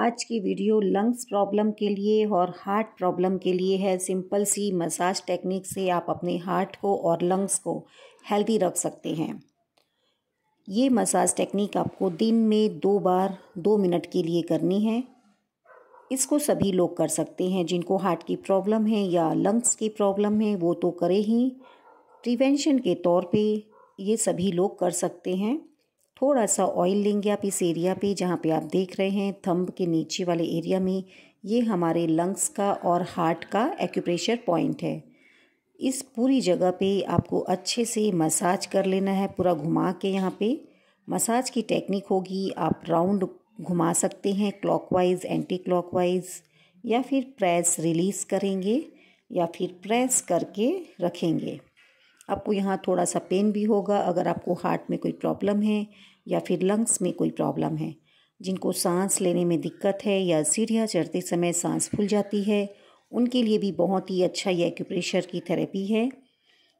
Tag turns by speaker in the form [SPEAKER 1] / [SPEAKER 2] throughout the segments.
[SPEAKER 1] आज की video lungs problem के लिए और हार्ट प्रॉब्लम के लिए है सिंपल सी मसाज टेक्निक से आप अपने हार्ट को और लंग्स को हेल्दी रख सकते हैं ये मसाज टेक्निक आपको दिन में दो बार दो मिनट के लिए करनी है इसको सभी लोग कर सकते हैं जिनको हार्ट की प्रॉब्लम है या लंग्स की प्रॉब्लम है वो तो करें ही प्रिवेंशन के तौर पे ये सभी लोग कर सकते हैं थोड़ा सा ऑयल लेंगे आप इस एरिया पे जहाँ पे आप देख रहे हैं थंब के नीचे वाले एरिया में ये हमारे लंग्स का और हार्ट का एक्यूप्रेशर पॉइंट है इस पूरी जगह पे आपको अच्छे से मसाज कर लेना है पूरा घुमा के यहाँ पे मसाज की टेक्निक होगी आप राउंड घुमा सकते हैं क्लॉकवाइज एंटी क्लॉकवाइज या फिर प्रेस रिलीज़ करेंगे या फिर प्रेस करके रखेंगे आपको यहाँ थोड़ा सा पेन भी होगा अगर आपको हार्ट में कोई प्रॉब्लम है या फिर लंग्स में कोई प्रॉब्लम है जिनको सांस लेने में दिक्कत है या सीढ़ियाँ चढ़ते समय सांस फूल जाती है उनके लिए भी बहुत ही अच्छा ये एक्यूप्रेशर की थेरेपी है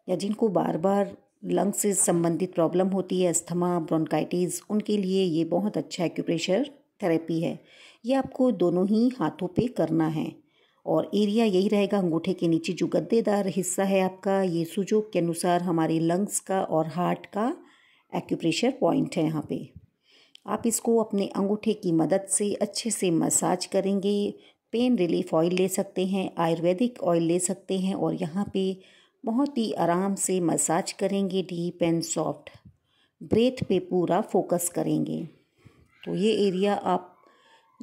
[SPEAKER 1] या जिनको बार बार लंग्स से संबंधित प्रॉब्लम होती है अस्थमा ब्रोंकाइटिस उनके लिए ये बहुत अच्छा एक्यूप्रेशर थेरेपी है ये आपको दोनों ही हाथों पे करना है और एरिया यही रहेगा अंगूठे के नीचे जो गद्देदार हिस्सा है आपका ये सुजोग के अनुसार हमारे लंग्स का और हार्ट का एक्यूप्रेशर पॉइंट है यहाँ पे आप इसको अपने अंगूठे की मदद से अच्छे से मसाज करेंगे पेन रिलीफ ऑयल ले सकते हैं आयुर्वेदिक ऑयल ले सकते हैं और यहाँ पे बहुत ही आराम से मसाज करेंगे डीप एंड सॉफ्ट ब्रेथ पे पूरा फोकस करेंगे तो ये एरिया आप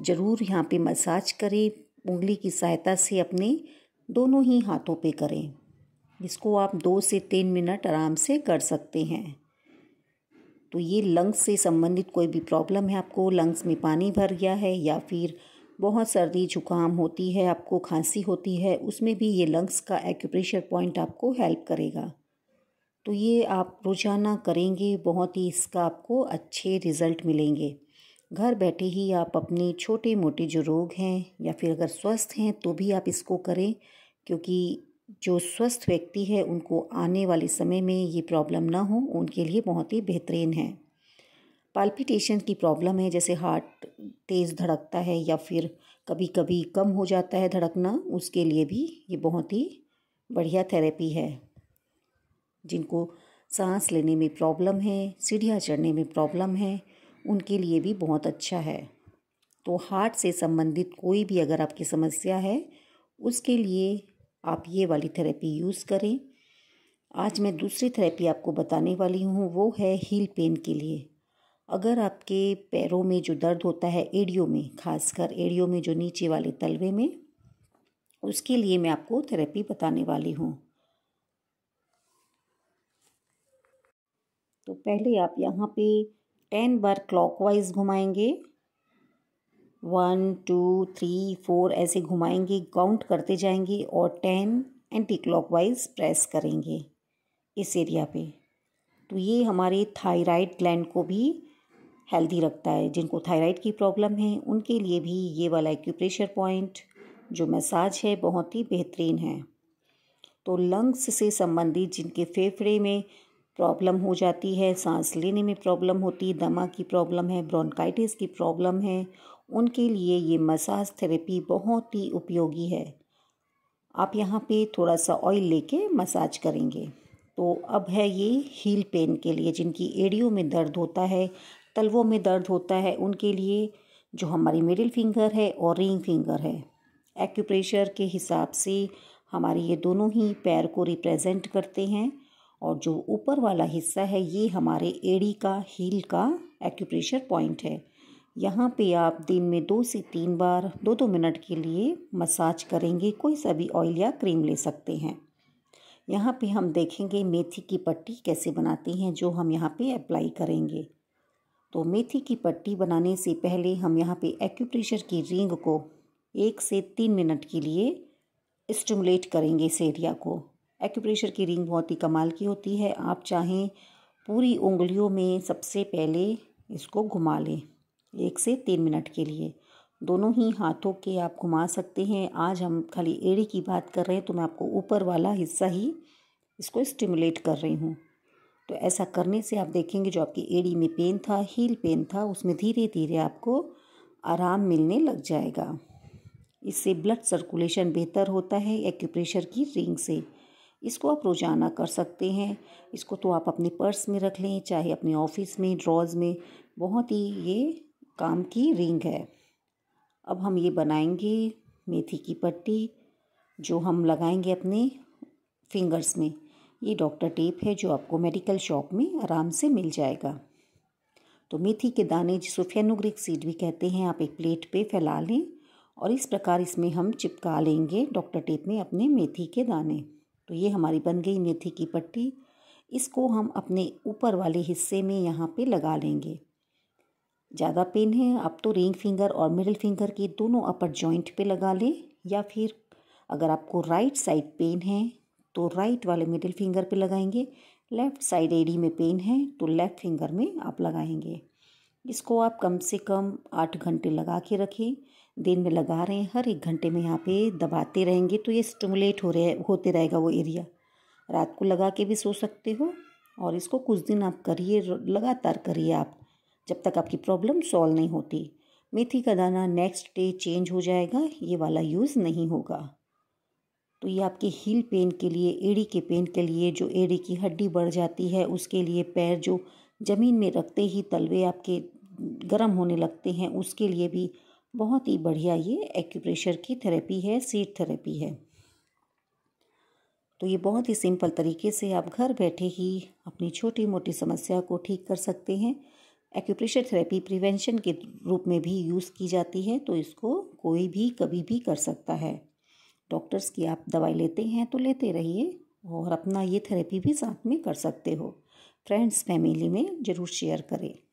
[SPEAKER 1] ज़रूर यहाँ पे मसाज करें उंगली की सहायता से अपने दोनों ही हाथों पे करें इसको आप दो से तीन मिनट आराम से कर सकते हैं तो ये लंग्स से संबंधित कोई भी प्रॉब्लम है आपको लंग्स में पानी भर गया है या फिर बहुत सर्दी जुकाम होती है आपको खांसी होती है उसमें भी ये लंग्स का एक्यूप्रेशर पॉइंट आपको हेल्प करेगा तो ये आप रोज़ाना करेंगे बहुत ही इसका आपको अच्छे रिज़ल्ट मिलेंगे घर बैठे ही आप अपने छोटे मोटे जो रोग हैं या फिर अगर स्वस्थ हैं तो भी आप इसको करें क्योंकि जो स्वस्थ व्यक्ति है उनको आने वाले समय में ये प्रॉब्लम ना हो उनके लिए बहुत ही बेहतरीन है पाल्पिटेशन की प्रॉब्लम है जैसे हार्ट तेज़ धड़कता है या फिर कभी कभी कम हो जाता है धड़कना उसके लिए भी ये बहुत ही बढ़िया थेरेपी है जिनको सांस लेने में प्रॉब्लम है सीढ़ियाँ चढ़ने में प्रॉब्लम है उनके लिए भी बहुत अच्छा है तो हार्ट से संबंधित कोई भी अगर आपकी समस्या है उसके लिए आप ये वाली थेरेपी यूज़ करें आज मैं दूसरी थेरेपी आपको बताने वाली हूँ वो है हील पेन के लिए अगर आपके पैरों में जो दर्द होता है एडियो में खासकर एडियो में जो नीचे वाले तलवे में उसके लिए मैं आपको थेरेपी बताने वाली हूँ तो पहले आप यहाँ पे टेन बार क्लॉकवाइज घुमाएंगे वन टू थ्री फोर ऐसे घुमाएंगे काउंट करते जाएंगे और टेन एंटी क्लॉक प्रेस करेंगे इस एरिया पे तो ये हमारे थायराइड ग्लैंड को भी हेल्दी रखता है जिनको थायराइड की प्रॉब्लम है उनके लिए भी ये वाला एक्यूप्रेशर पॉइंट जो मसाज है बहुत ही बेहतरीन है तो लंग्स से संबंधित जिनके फेफड़े में प्रॉब्लम हो जाती है सांस लेने में प्रॉब्लम होती है दमा की प्रॉब्लम है ब्रोंकाइटिस की प्रॉब्लम है उनके लिए ये मसाज थेरेपी बहुत ही उपयोगी है आप यहाँ पे थोड़ा सा ऑयल लेके मसाज करेंगे तो अब है ये हील पेन के लिए जिनकी एड़ियों में दर्द होता है तलवों में दर्द होता है उनके लिए जो हमारी मिडिल फिंगर है और रिंग फिंगर है एक्यूप्रेशर के हिसाब से हमारे ये दोनों ही पैर को रिप्रेजेंट करते हैं और जो ऊपर वाला हिस्सा है ये हमारे एड़ी का हील का एक्यूप्रेशर पॉइंट है यहाँ पे आप दिन में दो से तीन बार दो दो मिनट के लिए मसाज करेंगे कोई सा भी ऑयल या क्रीम ले सकते हैं यहाँ पे हम देखेंगे मेथी की पट्टी कैसे बनाते हैं जो हम यहाँ पे अप्लाई करेंगे तो मेथी की पट्टी बनाने से पहले हम यहाँ पे एक्यूप्रेशर की रिंग को एक से तीन मिनट के लिए स्टिमुलेट करेंगे इस एरिया को एक्यूप्रेशर की रिंग बहुत ही कमाल की होती है आप चाहें पूरी उंगलियों में सबसे पहले इसको घुमा लें एक से तीन मिनट के लिए दोनों ही हाथों के आप घुमा सकते हैं आज हम खाली एड़ी की बात कर रहे हैं तो मैं आपको ऊपर वाला हिस्सा ही इसको स्टिमुलेट कर रही हूँ तो ऐसा करने से आप देखेंगे जो आपकी एड़ी में पेन था हील पेन था उसमें धीरे धीरे आपको आराम मिलने लग जाएगा इससे ब्लड सर्कुलेशन बेहतर होता है एक्यूप्रेशर की रिंग से इसको आप रोज़ाना कर सकते हैं इसको तो आप अपने पर्स में रख लें चाहे अपने ऑफिस में ड्रॉज में बहुत ही ये काम की रिंग है अब हम ये बनाएंगे मेथी की पट्टी जो हम लगाएंगे अपने फिंगर्स में ये डॉक्टर टेप है जो आपको मेडिकल शॉप में आराम से मिल जाएगा तो मेथी के दाने जिसको फेनोग्रिक सीड भी कहते हैं आप एक प्लेट पे फैला लें और इस प्रकार इसमें हम चिपका लेंगे डॉक्टर टेप में अपने मेथी के दाने तो ये हमारी बन गई मेथी की पट्टी इसको हम अपने ऊपर वाले हिस्से में यहाँ पे लगा लेंगे ज़्यादा पेन है आप तो रिंग फिंगर और मिडिल फिंगर के दोनों अपर जॉइंट पे लगा लें या फिर अगर आपको राइट साइड पेन है तो राइट वाले मिडिल फिंगर पे लगाएंगे लेफ़्ट साइड एडी में पेन है तो लेफ़्ट फिंगर में आप लगाएंगे इसको आप कम से कम आठ घंटे लगा के रखें दिन में लगा रहे हैं हर एक घंटे में यहाँ पे दबाते रहेंगे तो ये स्टमुलेट हो रहे होते रहेगा वो एरिया रात को लगा के भी सो सकते हो और इसको कुछ दिन आप करिए लगातार करिए आप जब तक आपकी प्रॉब्लम सॉल्व नहीं होती मेथी का दाना नेक्स्ट डे चेंज हो जाएगा ये वाला यूज़ नहीं होगा तो ये आपके हील पेन के लिए एड़ी के पेन के लिए जो एड़ी की हड्डी बढ़ जाती है उसके लिए पैर जो ज़मीन में रखते ही तलवे आपके गर्म होने लगते हैं उसके लिए भी बहुत ही बढ़िया ये एक्यूप्रेशर की थेरेपी है सीट थेरेपी है तो ये बहुत ही सिंपल तरीके से आप घर बैठे ही अपनी छोटी मोटी समस्या को ठीक कर सकते हैं एक्यूप्रेशर थेरेपी प्रिवेंशन के रूप में भी यूज़ की जाती है तो इसको कोई भी कभी भी कर सकता है डॉक्टर्स की आप दवाई लेते हैं तो लेते रहिए और अपना ये थेरेपी भी साथ में कर सकते हो फ्रेंड्स फैमिली में ज़रूर शेयर करें